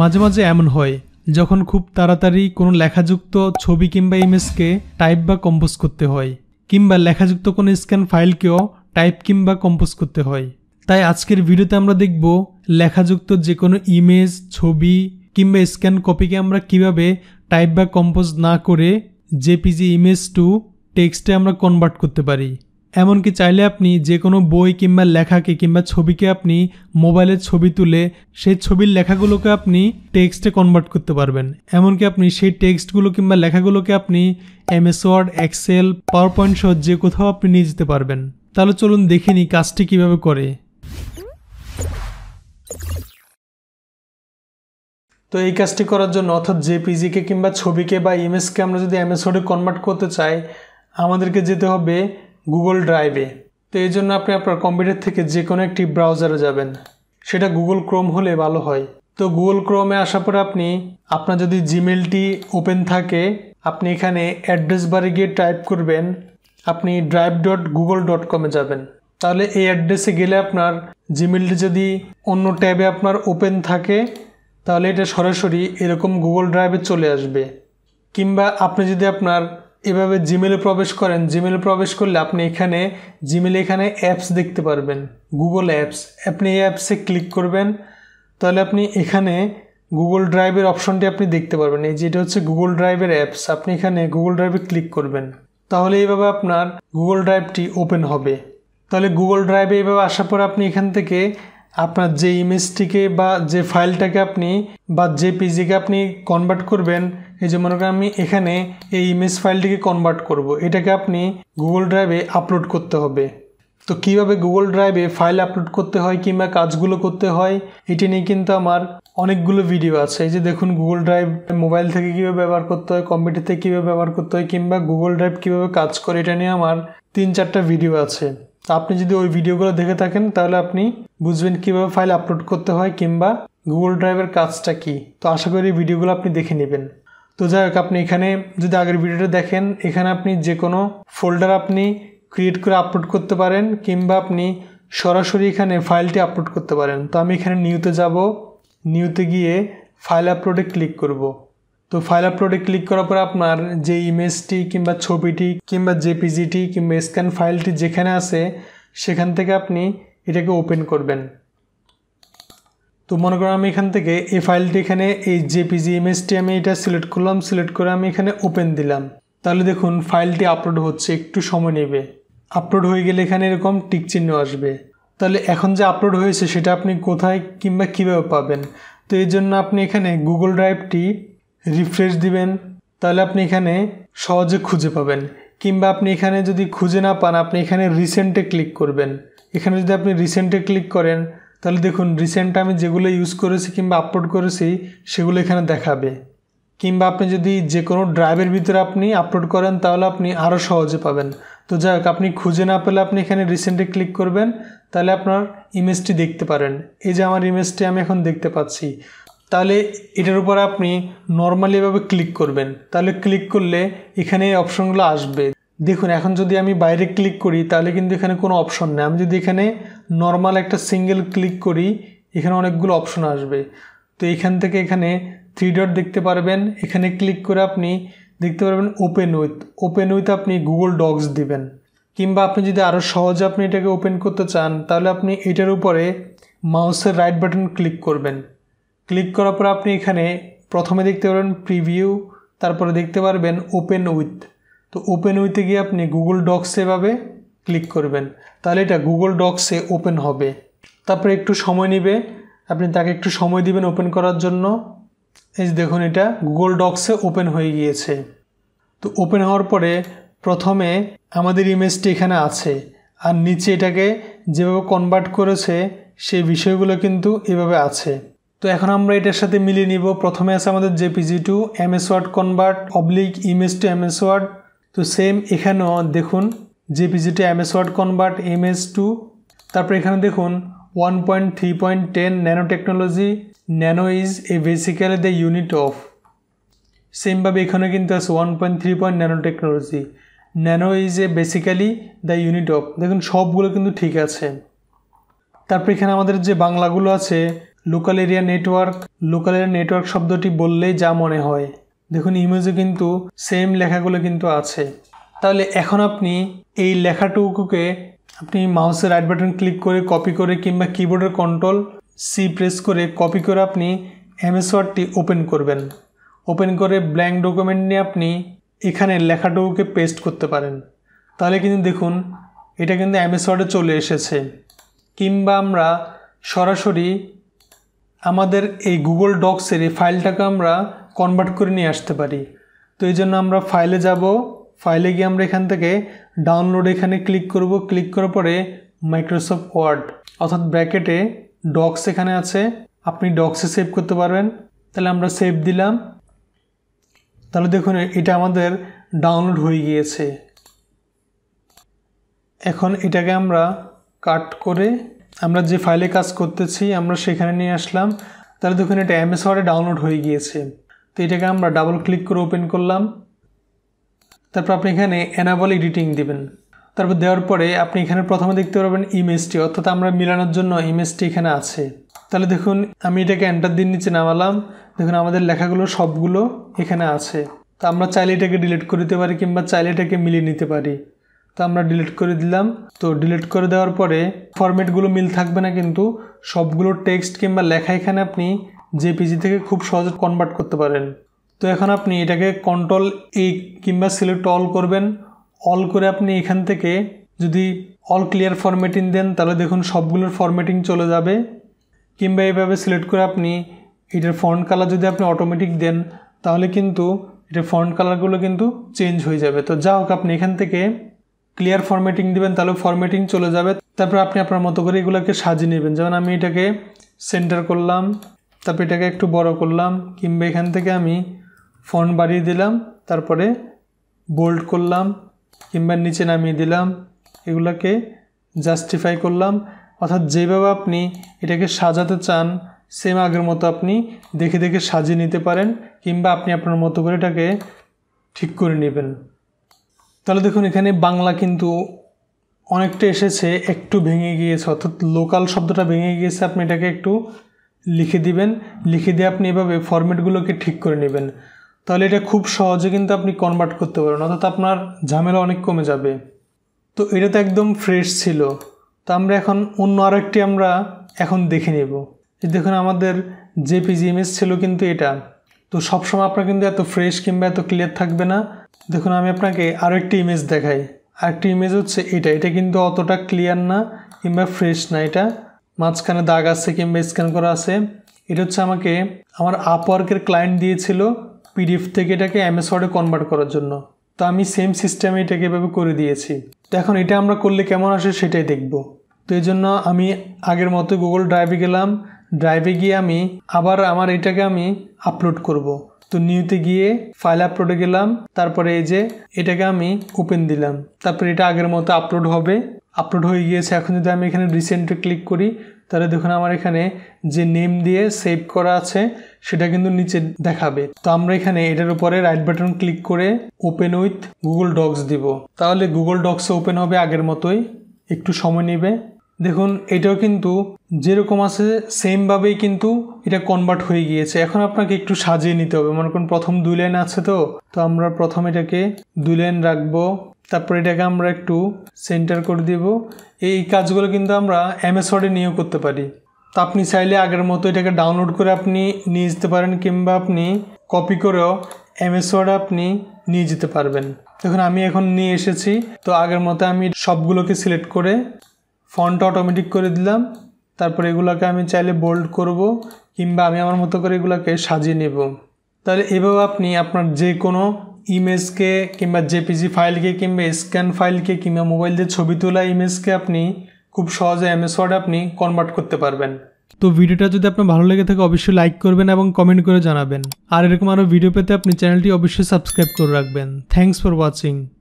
মাঝে মাঝে এমন হয় যখন খুব তাড়াতাড়ি কোনো লেখাযুক্ত ছবি কিংবা ইমেজকে টাইপ বা কম্পোজ করতে হয় কিংবা লেখাযুক্ত কোনো স্ক্যান ফাইলকেও টাইপ কিংবা কম্পোজ করতে হয় তাই আজকের ভিডিওতে আমরা দেখব লেখাযুক্ত যে কোনো ইমেজ ছবি কিংবা স্ক্যান কপিকে আমরা কিভাবে টাইপ বা কম্পোজ না করে জেপিজি ইমেজ টু টেক্সটে আমরা কনভার্ট করতে পারি এমনকি চাইলে আপনি যে কোনো বই কিংবা লেখাকে কিংবা ছবিকে আপনি মোবাইলের ছবি তুলে সেই ছবির লেখাগুলোকে আপনি টেক্সটে কনভার্ট করতে পারবেন এমনকি আপনি সেই টেক্সটগুলো কিংবা লেখাগুলোকে আপনি MS Word Excel PowerPoint সহ যে কোথাও আপনি নিয়ে যেতে পারবেন তাহলে চলুন দেখে নিই কাজটি কীভাবে করে তো এই কাজটি করার জন্য অর্থাৎ জেপিজিকে কিংবা ছবিকে বা ইমেজকে আমরা যদি এমএস ওয়ার্ডে কনভার্ট করতে চাই আমাদেরকে যেতে হবে গুগল ড্রাইভে তো এই জন্য আপনি আপনার কম্পিউটার থেকে যে কোনো একটি ব্রাউজারে যাবেন সেটা গুগল ক্রোম হলে ভালো হয় তো গুগল ক্রোমে আসার পর আপনি আপনার যদি জিমেলটি ওপেন থাকে আপনি এখানে অ্যাড্রেস বারে গিয়ে টাইপ করবেন আপনি ড্রাইভ ডট গুগল ডট কমে যাবেন তাহলে এই অ্যাড্রেসে গেলে আপনার জিমেলটি যদি অন্য ট্যাবে আপনার ওপেন থাকে তাহলে এটা সরাসরি এরকম গুগল ড্রাইভে চলে আসবে কিংবা আপনি যদি আপনার এভাবে জিমেলে প্রবেশ করেন জিমেলে প্রবেশ করলে আপনি এখানে জিমেলে এখানে অ্যাপস দেখতে পারবেন গুগল অ্যাপস আপনি এই অ্যাপসে ক্লিক করবেন তাহলে আপনি এখানে গুগল ড্রাইভের অপশনটি আপনি দেখতে পারবেন এই যেটা হচ্ছে গুগল ড্রাইভের অ্যাপস আপনি এখানে গুগল ড্রাইভে ক্লিক করবেন তাহলে এইভাবে আপনার গুগল ড্রাইভটি ওপেন হবে তাহলে গুগল ড্রাইভে এইভাবে আসার পর আপনি এখান থেকে আপনার যে ইমেজটিকে বা যে ফাইলটাকে আপনি বা যে পিজিকে আপনি কনভার্ট করবেন এই যে মনে করেন আমি এখানে এই ইমেজ ফাইলটিকে কনভার্ট করব। এটাকে আপনি গুগল ড্রাইভে আপলোড করতে হবে তো কিভাবে গুগল ড্রাইভে ফাইল আপলোড করতে হয় কিংবা কাজগুলো করতে হয় এটি নিয়ে কিন্তু আমার অনেকগুলো ভিডিও আছে এই যে দেখুন গুগল ড্রাইভ মোবাইল থেকে কীভাবে ব্যবহার করতে হয় কম্পিউটার থেকে কীভাবে ব্যবহার করতে হয় কিংবা গুগল ড্রাইভ কীভাবে কাজ করে এটা নিয়ে আমার তিন চারটা ভিডিও আছে তো আপনি যদি ওই ভিডিওগুলো দেখে থাকেন তাহলে আপনি বুঝবেন কীভাবে ফাইল আপলোড করতে হয় কিংবা গুগল ড্রাইভের কাজটা কি তো আশা করি ভিডিওগুলো আপনি দেখে নেবেন তো যাই হোক আপনি এখানে যদি আগের ভিডিওটা দেখেন এখানে আপনি যে কোনো ফোল্ডার আপনি ক্রিয়েট করে আপলোড করতে পারেন কিংবা আপনি সরাসরি এখানে ফাইলটি আপলোড করতে পারেন তো আমি এখানে নিউতে যাব নিউতে গিয়ে ফাইল আপলোডে ক্লিক করব। তো ফাইল আপলোডে ক্লিক করার পর আপনার যে ইমেজটি কিংবা ছবিটি কিংবা জেপিজিটি কিংবা স্ক্যান ফাইলটি যেখানে আছে সেখান থেকে আপনি এটাকে ওপেন করবেন তো মনে করো আমি এখান থেকে এই ফাইলটি এখানে এই জেপিজি ইমেজটি আমি এটা সিলেক্ট করলাম সিলেক্ট করে আমি এখানে ওপেন দিলাম তাহলে দেখুন ফাইলটি আপলোড হচ্ছে একটু সময় নেবে আপলোড হয়ে গেলে এখানে এরকম টিক চিহ্ন আসবে তাহলে এখন যে আপলোড হয়েছে সেটা আপনি কোথায় কিংবা কীভাবে পাবেন তো এই জন্য আপনি এখানে গুগল ড্রাইভটি রিফ্রেশ দিবেন তাহলে আপনি এখানে সহজে খুঁজে পাবেন কিংবা আপনি এখানে যদি খুঁজে না পান আপনি এখানে রিসেন্টে ক্লিক করবেন এখানে যদি আপনি রিসেন্টে ক্লিক করেন তাহলে দেখুন রিসেন্ট আমি যেগুলো ইউজ করেছি কিংবা আপলোড করেছি সেগুলো এখানে দেখাবে কিংবা আপনি যদি যে কোনো ড্রাইভের ভিতরে আপনি আপলোড করেন তাহলে আপনি আরও সহজে পাবেন তো যাই হোক আপনি খুঁজে না পেলে আপনি এখানে রিসেন্টে ক্লিক করবেন তাহলে আপনার ইমেজটি দেখতে পারেন এই যে আমার ইমেজটি আমি এখন দেখতে পাচ্ছি তাহলে এটার উপর আপনি নর্মালি এভাবে ক্লিক করবেন তাহলে ক্লিক করলে এখানে এই অপশনগুলো আসবে দেখুন এখন যদি আমি বাইরে ক্লিক করি তাহলে কিন্তু এখানে কোনো অপশন নেই আমি যদি এখানে নর্মাল একটা সিঙ্গেল ক্লিক করি এখানে অনেকগুলো অপশন আসবে তো এখান থেকে এখানে থ্রি ডট দেখতে পারবেন এখানে ক্লিক করে আপনি দেখতে পারবেন ওপেন উইথ ওপেন উইথ আপনি গুগল ডগস দিবেন কিংবা আপনি যদি আরও সহজে আপনি এটাকে ওপেন করতে চান তাহলে আপনি এটার উপরে মাউসের রাইট বাটন ক্লিক করবেন ক্লিক করার পর আপনি এখানে প্রথমে দেখতে পারবেন প্রিভিউ তারপরে দেখতে পারবেন ওপেন উইথ তো ওপেন উইথে গিয়ে আপনি গুগল ডক্স এভাবে ক্লিক করবেন তাহলে এটা গুগল ডক্সে ওপেন হবে তারপরে একটু সময় নেবে আপনি তাকে একটু সময় দিবেন ওপেন করার জন্য এই যে দেখুন এটা গুগল ডক্সে ওপেন হয়ে গিয়েছে তো ওপেন হওয়ার পরে প্রথমে আমাদের ইমেজটি এখানে আছে আর নিচে এটাকে যেভাবে কনভার্ট করেছে সেই বিষয়গুলো কিন্তু এভাবে আছে তো এখন আমরা এটার সাথে মিলিয়ে নিব প্রথমে আছে আমাদের JPG to MS Word convert oblique image to MS Word তো সেম এখানেও দেখুন JPG to MS Word convert MS to তারপর এখানে দেখুন one point three point ten nanotechnology nano is a basically the unit of সেমভাবে এখানে কিন্তু আছে one point three point nanotechnology nano is a basically the unit of দেখুন সবগুলো কিন্তু ঠিক আছে তারপর এখানে আমাদের যে বাংলাগুলো আছে local area network local area network শব্দটি বললেই যা মনে হয় দেখুন ইমেজে কিন্তু সেম লেখাগুলো কিন্তু আছে তাহলে এখন আপনি এই লেখাটুকুকে আপনি মাউসের রাইট বাটন ক্লিক করে কপি করে কিংবা কিবোর্ডের কন্ট্রোল সি প্রেস করে কপি করে আপনি এমএস ওয়ার্ডটি ওপেন করবেন ওপেন করে ব্ল্যাঙ্ক ডকুমেন্ট নিয়ে আপনি এখানে লেখাটুকুকে পেস্ট করতে পারেন তাহলে কিন্তু দেখুন এটা কিন্তু এমএস ওয়ার্ডে চলে এসেছে কিংবা আমরা সরাসরি আমাদের এই গুগল ডক্সের এই ফাইলটাকে আমরা কনভার্ট করে নিয়ে আসতে পারি তো এই জন্য আমরা ফাইলে যাব ফাইলে গিয়ে আমরা এখান থেকে ডাউনলোড এখানে ক্লিক করব ক্লিক করার পরে মাইক্রোসফট ওয়ার্ড অর্থাৎ ব্র্যাকেটে ডক্স এখানে আছে আপনি ডক্সে সেভ করতে পারবেন তাহলে আমরা সেভ দিলাম তাহলে দেখুন এটা আমাদের ডাউনলোড হয়ে গিয়েছে এখন এটাকে আমরা কাট করে আমরা যে ফাইলে কাজ করতেছি আমরা সেখানে নিয়ে আসলাম তাহলে দেখুন এটা এমএস ডাউনলোড হয়ে গিয়েছে তো এটাকে আমরা ডাবল ক্লিক করে ওপেন করলাম তারপর আপনি এখানে অ্যানাবল এডিটিং দেবেন তারপর দেওয়ার পরে আপনি এখানে প্রথমে দেখতে পারবেন ইমেজটি অর্থাৎ আমরা মিলানোর জন্য ইমেজটি এখানে আছে তাহলে দেখুন আমি এটাকে এন্টার দিন নিচে নামালাম দেখুন আমাদের লেখাগুলো সবগুলো এখানে আছে তো আমরা চাইলে এটাকে ডিলিট করে দিতে পারি কিংবা চাইলে এটাকে মিলিয়ে নিতে পারি তো আমরা ডিলিট করে দিলাম তো ডিলিট করে দেওয়ার পরে ফরম্যাটগুলো মিল থাকবে না কিন্তু সবগুলো টেক্সট কিংবা লেখা এখানে আপনি জেপিজি থেকে খুব সহজে কনভার্ট করতে পারেন তো এখন আপনি এটাকে কন্ট্রোল এই কিংবা সিলেক্ট অল করবেন অল করে আপনি এখান থেকে যদি অল ক্লিয়ার ফরম্যাটিং দেন তাহলে দেখুন সবগুলোর ফরম্যাটিং চলে যাবে কিংবা এইভাবে সিলেক্ট করে আপনি এটার ফন্ট কালার যদি আপনি অটোমেটিক দেন তাহলে কিন্তু এটার ফন্ট কালারগুলো কিন্তু চেঞ্জ হয়ে যাবে তো যা হোক আপনি এখান থেকে ক্লিয়ার ফরম্যাটিং দেবেন তাহলে ফরম্যাটিং চলে যাবে তারপর আপনি আপনার মতো করে এগুলোকে সাজিয়ে নেবেন যেমন আমি এটাকে সেন্টার করলাম তারপর এটাকে একটু বড় করলাম কিংবা এখান থেকে আমি ফন্ট বাড়িয়ে দিলাম তারপরে বোল্ড করলাম কিংবা নিচে নামিয়ে দিলাম এগুলোকে জাস্টিফাই করলাম অর্থাৎ যেভাবে আপনি এটাকে সাজাতে চান সেম আগের মতো আপনি দেখে দেখে সাজিয়ে নিতে পারেন কিংবা আপনি আপনার মতো করে এটাকে ঠিক করে নেবেন তাহলে দেখুন এখানে বাংলা কিন্তু অনেকটা এসেছে একটু ভেঙে গিয়েছে অর্থাৎ লোকাল শব্দটা ভেঙে গিয়েছে আপনি এটাকে একটু লিখে দিবেন লিখে দিয়ে আপনি এভাবে ফরম্যাটগুলোকে ঠিক করে নেবেন তাহলে এটা খুব সহজে কিন্তু আপনি কনভার্ট করতে পারেন অর্থাৎ আপনার ঝামেলা অনেক কমে যাবে তো এটা তো একদম ফ্রেশ ছিল তো আমরা এখন অন্য আরেকটি আমরা এখন দেখে নেব দেখুন আমাদের যে পিজিএমএস ছিল কিন্তু এটা তো সবসময় আপনার কিন্তু এত ফ্রেশ কিংবা এত ক্লিয়ার থাকবে না দেখুন আমি আপনাকে আরও একটি ইমেজ দেখাই আরেকটি ইমেজ হচ্ছে এটা এটা কিন্তু অতটা ক্লিয়ার না কিংবা ফ্রেশ না এটা মাঝখানে দাগ আছে কিংবা স্ক্যান করা আছে এটা হচ্ছে আমাকে আমার আপওয়ার্কের ক্লায়েন্ট দিয়েছিল পিডিএফ থেকে এটাকে এমএস ওয়ার্ডে কনভার্ট করার জন্য তো আমি সেম সিস্টেমে এটাকে এভাবে করে দিয়েছি তো এখন এটা আমরা করলে কেমন আসে সেটাই দেখব তো এই জন্য আমি আগের মতো গুগল ড্রাইভে গেলাম ড্রাইভে গিয়ে আমি আবার আমার এটাকে আমি আপলোড করব। তো নিউতে গিয়ে ফাইল আপলোডে গেলাম তারপরে এই যে এটাকে আমি ওপেন দিলাম তারপরে এটা আগের মতো আপলোড হবে আপলোড হয়ে গিয়েছে এখন যদি আমি এখানে রিসেন্টে ক্লিক করি তাহলে দেখুন আমার এখানে যে নেম দিয়ে সেভ করা আছে সেটা কিন্তু নিচে দেখাবে তো আমরা এখানে এটার উপরে রাইট বাটন ক্লিক করে ওপেন উইথ গুগল ডক্স দিব তাহলে গুগল ডক্সে ওপেন হবে আগের মতোই একটু সময় নেবে দেখুন এটাও কিন্তু যেরকম আছে সেমভাবেই কিন্তু এটা কনভার্ট হয়ে গিয়েছে এখন আপনাকে একটু সাজিয়ে নিতে হবে মনে করুন প্রথম দুই লাইন আছে তো তো আমরা প্রথম এটাকে দুই লাইন রাখবো তারপর এটাকে আমরা একটু সেন্টার করে দিব এই কাজগুলো কিন্তু আমরা এমএস নিয়েও করতে পারি তো আপনি চাইলে আগের মতো এটাকে ডাউনলোড করে আপনি নিয়ে যেতে পারেন কিংবা আপনি কপি করেও এমএস আপনি নিয়ে যেতে পারবেন দেখুন আমি এখন নিয়ে এসেছি তো আগের মতো আমি সবগুলোকে সিলেক্ট করে ফন্ট অটোমেটিক করে দিলাম তারপর এগুলোকে আমি চাইলে বোল্ড করব কিংবা আমি আমার মতো করে এগুলোকে সাজিয়ে নেব তাহলে এভাবে আপনি আপনার যে কোনো ইমেজকে কিংবা জেপিজি ফাইলকে কিংবা স্ক্যান ফাইলকে কিংবা মোবাইল দিয়ে ছবি তোলা ইমেজকে আপনি খুব সহজে এমএস ওয়ার্ডে আপনি কনভার্ট করতে পারবেন তো ভিডিওটা যদি আপনার ভালো লেগে থাকে অবশ্যই লাইক করবেন এবং কমেন্ট করে জানাবেন আর এরকম আরও ভিডিও পেতে আপনি চ্যানেলটি অবশ্যই সাবস্ক্রাইব করে রাখবেন থ্যাংকস ফর ওয়াচিং